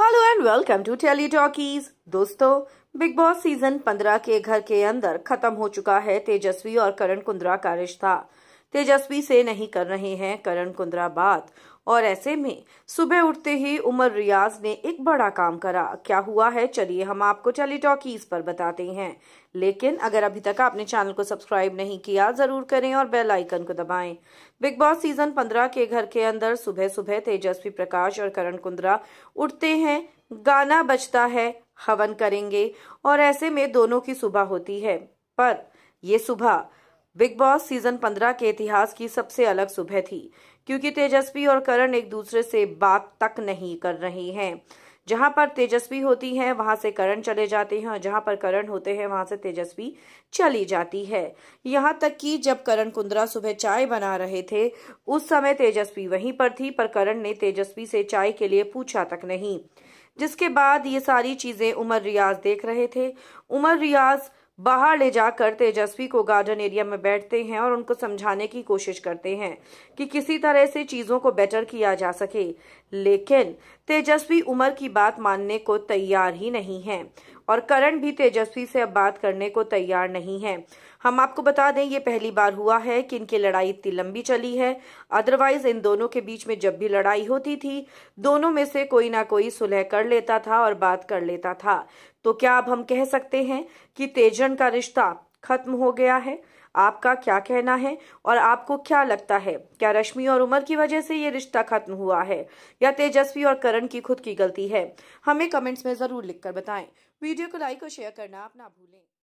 hello and welcome to Tele Talkies दोस्तों Bigg Boss season 15 के घर के अंदर खत्म हो चुका है तेजस्वी और करण कुंद्रा का रिश्ता तेजस्वी से नहीं कर रहे हैं करण कुंद्रा बात और ऐसे में सुबह उठते ही उमर रियाज ने एक बड़ा काम करा क्या हुआ है चलिए हम आपको टेलीटॉकीज पर बताते हैं लेकिन अगर अभी तक आपने चैनल को सब्सक्राइब नहीं किया जरूर करें और बेल आइकन को दबाएं बिग बॉस सीजन 15 के घर के अंदर सुबह सुबह तेजस्वी प्रकाश और करण कुंद्रा उठते हैं गाना बजता है हवन करेंगे और ऐसे में दोनों की सुबह होती है पर ये सुबह बिग बॉस सीजन 15 के इतिहास की सबसे अलग सुबह थी क्योंकि तेजस्वी और करण एक दूसरे से बात तक नहीं कर रही हैं जहां पर तेजस्वी होती है वहां से करण चले जाते हैं और जहां पर करण होते हैं वहां से तेजस्वी चली जाती है यहां तक कि जब करण कुंद्रा सुबह चाय बना रहे थे उस समय तेजस्वी वहीं पर थी पर करण ने तेजस्वी से चाय के लिए पूछा तक नहीं जिसके बाद ये सारी चीजें उमर रियाज देख रहे थे उमर रियाज बाहर ले जाकर तेजस्वी को गार्डन एरिया में बैठते हैं और उनको समझाने की कोशिश करते हैं कि किसी तरह से चीज़ों को बेटर किया जा सके लेकिन तेजस्वी उमर की बात मानने को तैयार ही नहीं है और करण भी तेजस्वी से अब बात करने को तैयार नहीं है हम आपको बता दें ये पहली बार हुआ है कि इनकी लड़ाई इतनी लंबी चली है अदरवाइज इन दोनों के बीच में जब भी लड़ाई होती थी दोनों में से कोई ना कोई सुलह कर लेता था और बात कर लेता था तो क्या अब हम कह सकते हैं कि तेजन का रिश्ता खत्म हो गया है आपका क्या कहना है और आपको क्या लगता है क्या रश्मि और उमर की वजह से ये रिश्ता खत्म हुआ है या तेजस्वी और करण की खुद की गलती है हमें कमेंट्स में ज़रूर लिखकर बताएं वीडियो को लाइक और शेयर करना आप ना भूलें